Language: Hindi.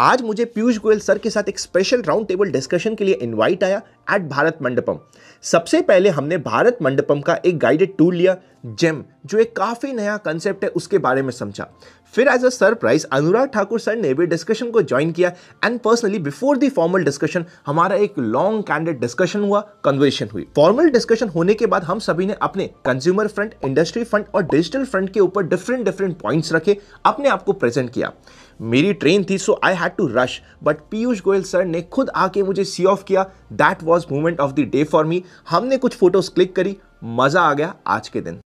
आज मुझे पीयूष गोयल सर के साथ एक स्पेशल राउंड टेबल डिस्कशन के लिए इनवाइट आया एट भारत मंडपम सबसे पहले हमने भारत मंडपम का एक गाइडेड टूर लिया जेम जो एक काफ़ी नया कंसेप्ट है उसके बारे में समझा फिर as a surprise Anurag Thakur sir ने भी डिस्कशन को ज्वाइन किया and personally before the formal discussion हमारा एक लॉन्ग कैंडेड डिस्कशन हुआ कन्वर्सेशन हुई फॉर्मल डिस्कशन होने के बाद हम सभी ने अपने कंज्यूमर फ्रंट इंडस्ट्री फ्रंट और डिजिटल फ्रंट के ऊपर डिफरेंट डिफरेंट पॉइंट्स रखे अपने आप को प्रेजेंट किया मेरी ट्रेन थी so I had to rush but Piyush Goyal sir ने खुद आके मुझे सी ऑफ किया that was was movement of the day for me हमने कुछ फोटोज क्लिक करी मज़ा आ गया आज के दिन